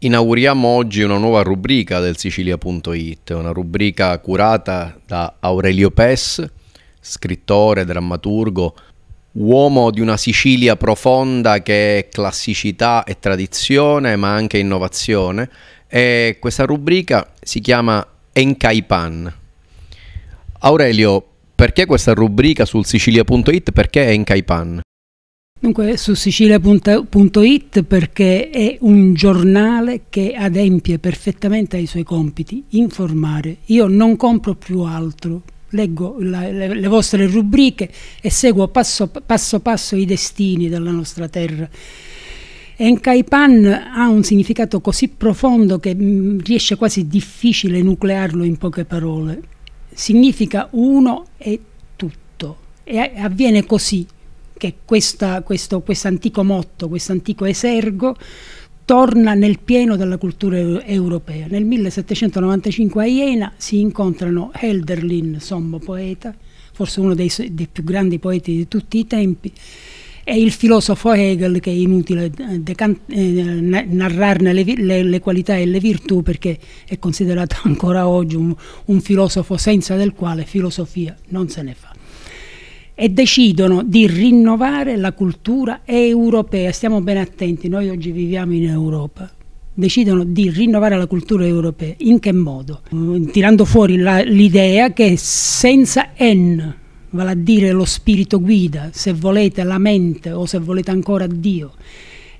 Inauguriamo oggi una nuova rubrica del Sicilia.it, una rubrica curata da Aurelio Pes scrittore, drammaturgo, uomo di una Sicilia profonda che è classicità e tradizione, ma anche innovazione. E questa rubrica si chiama Encaipan. Aurelio, perché questa rubrica sul sicilia.it? Perché è Encaipan? Dunque, su sicilia.it perché è un giornale che adempie perfettamente ai suoi compiti, informare. Io non compro più altro leggo la, le, le, vostre rubriche e seguo passo passo, passo i destini della nostra terra. Enkaipan ha un significato così profondo che mh, mm, riesce quasi difficile nuclearlo in poche parole. Significa uno e tutto. E avviene così che questa, questo antico motto, questo antico esergo, torna nel pieno della cultura europea. Nel 1795 a Iena si incontrano Helderlin, sommo poeta, forse uno dei, dei, più grandi poeti di tutti i tempi, e il filosofo Hegel, che è inutile eh, eh narrarne le, le, le, qualità e le virtù perché è considerato ancora oggi un, un filosofo senza del quale filosofia non se ne fa e decidono di rinnovare la cultura europea. Stiamo ben attenti, noi oggi viviamo in Europa decidono di rinnovare la cultura europea. In che modo? Mm, tirando fuori l'idea che senza N, vale a dire lo spirito guida, se volete la mente o se volete ancora Dio,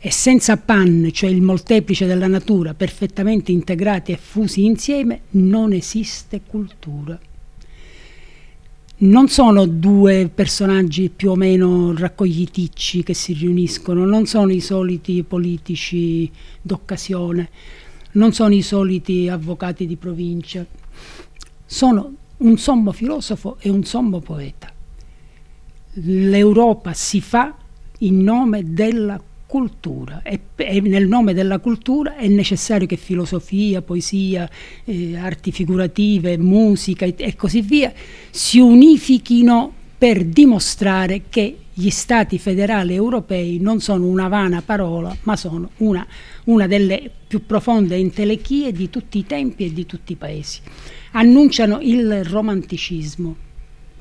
e senza pan, cioè il molteplice della natura, perfettamente integrati e fusi insieme, non esiste cultura non sono due personaggi più o meno raccogliticci che si riuniscono, non sono i soliti politici d'occasione, non sono i soliti avvocati di provincia, sono un sommo filosofo e un sommo poeta. L'Europa si fa in nome della cultura e, e, nel nome della cultura è necessario che filosofia, poesia, eh, arti figurative, musica e, e così via si unifichino per dimostrare che gli stati federali europei non sono una vana parola, ma sono una, una delle più profonde entelechie di tutti i tempi e di tutti i paesi. Annunciano il romanticismo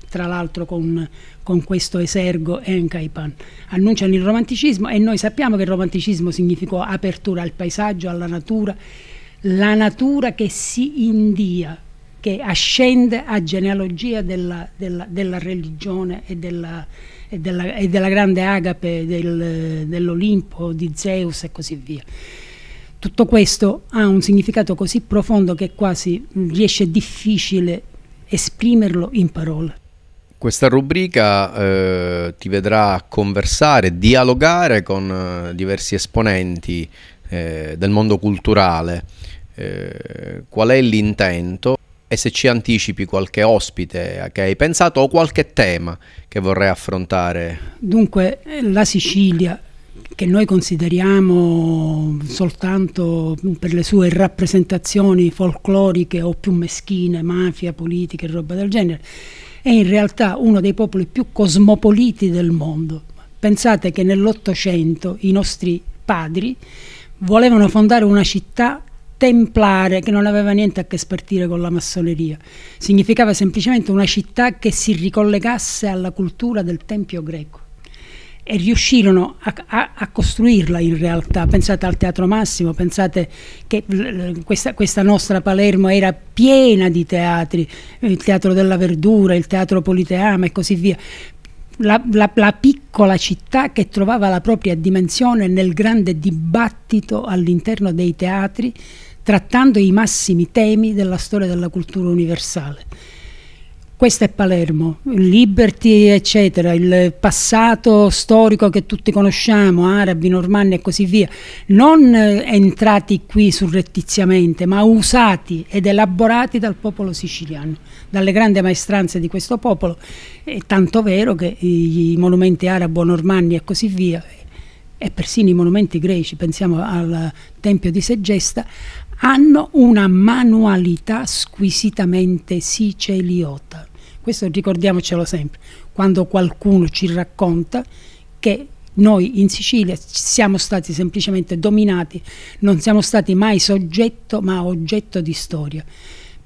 tra l'altro con, con, questo esergo Enkaipan, annunciano il romanticismo e noi sappiamo che il romanticismo significò apertura al paesaggio, alla natura, la natura che si india, che ascende a genealogia della, della, della religione e della, e, e della, grande agape del, dell'Olimpo, di Zeus e così via tutto questo ha un significato così profondo che quasi mm, riesce difficile esprimerlo in parole. Questa rubrica eh, ti vedrà conversare, dialogare con eh, diversi esponenti eh, del mondo culturale. Eh, qual è l'intento e se ci anticipi qualche ospite eh, che hai pensato o qualche tema che vorrei affrontare. Dunque, la Sicilia che noi consideriamo soltanto per le sue rappresentazioni folcloriche o più meschine, mafia, politica e roba del genere è in realtà uno dei popoli più cosmopoliti del mondo. Pensate che nell'Ottocento i nostri padri volevano fondare una città templare che non aveva niente a che spartire con la massoneria. Significava semplicemente una città che si ricollegasse alla cultura del tempio greco e riuscirono a, a, a, costruirla in realtà. Pensate al Teatro Massimo, pensate che questa, questa, nostra Palermo era piena di teatri, eh, il Teatro della Verdura, il Teatro Politeama e così via. La, la, la piccola città che trovava la propria dimensione nel grande dibattito all'interno dei teatri, trattando i massimi temi della storia della cultura universale. Questo è Palermo, Liberty eccetera, il passato storico che tutti conosciamo, arabi, normanni e così via, non eh, entrati qui surrettiziamente, ma usati ed elaborati dal popolo siciliano, dalle grandi maestranze di questo popolo, è tanto vero che i monumenti arabo, normanni e così via, e persino i monumenti greci, pensiamo al Tempio di Segesta, hanno una manualità squisitamente siceliota. Questo ricordiamocelo sempre. Quando qualcuno ci racconta che noi in Sicilia siamo stati semplicemente dominati, non siamo stati mai soggetto ma oggetto di storia.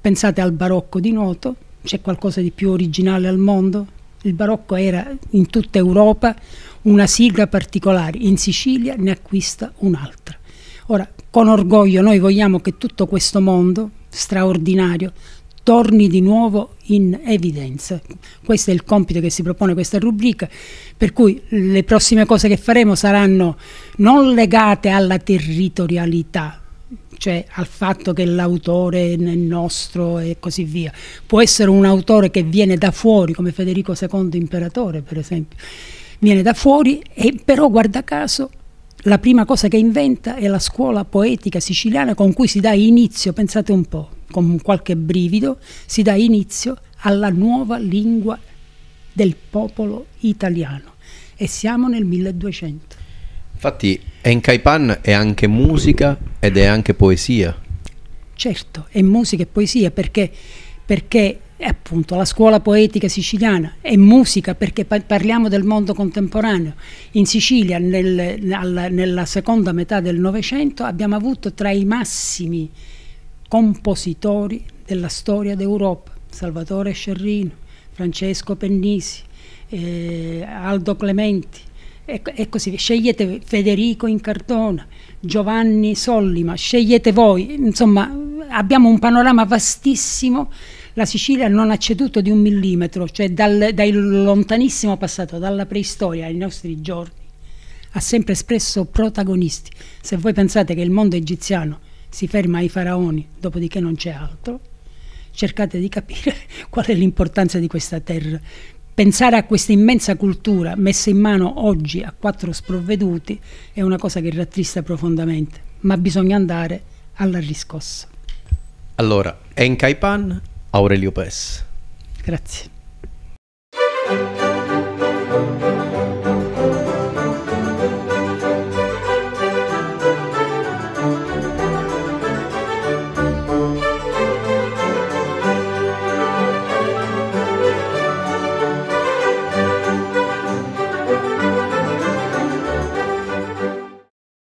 Pensate al barocco di Noto, c'è qualcosa di più originale al mondo? Il barocco era in tutta Europa una sigla particolare, in Sicilia ne acquista un'altra. Ora, con orgoglio noi vogliamo che tutto questo mondo straordinario torni di nuovo in evidenza. Questo è il compito che si propone questa rubrica, per cui le prossime cose che faremo saranno non legate alla territorialità, cioè al fatto che l'autore è nostro e così via. Può essere un autore che viene da fuori, come Federico II imperatore, per esempio. Viene da fuori e però guarda caso la prima cosa che inventa è la scuola poetica siciliana con cui si dà inizio, pensate un po', con qualche brivido, si dà inizio alla nuova lingua del popolo italiano e siamo nel 1200. Infatti Enkaipan è anche musica ed è anche poesia. Certo, è musica e poesia perché, perché e appunto la scuola poetica siciliana e musica perché parliamo del mondo contemporaneo. In Sicilia nel, nella seconda metà del Novecento abbiamo avuto tra i massimi compositori della storia d'Europa, Salvatore Scerrino, Francesco Pennisi, eh, Aldo Clementi e, così Scegliete Federico in cartona, Giovanni Sollima, scegliete voi, insomma abbiamo un panorama vastissimo la Sicilia non ha ceduto di un millimetro, cioè dal, dal lontanissimo passato, dalla preistoria ai nostri giorni, ha sempre espresso protagonisti. Se voi pensate che il mondo egiziano si ferma ai faraoni, dopodiché non c'è altro, cercate di capire qual è l'importanza di questa terra. Pensare a questa immensa cultura messa in mano oggi a quattro sprovveduti è una cosa che rattrista profondamente, ma bisogna andare alla riscossa. Allora, Enkaipan Aurelio Pes. Grazie.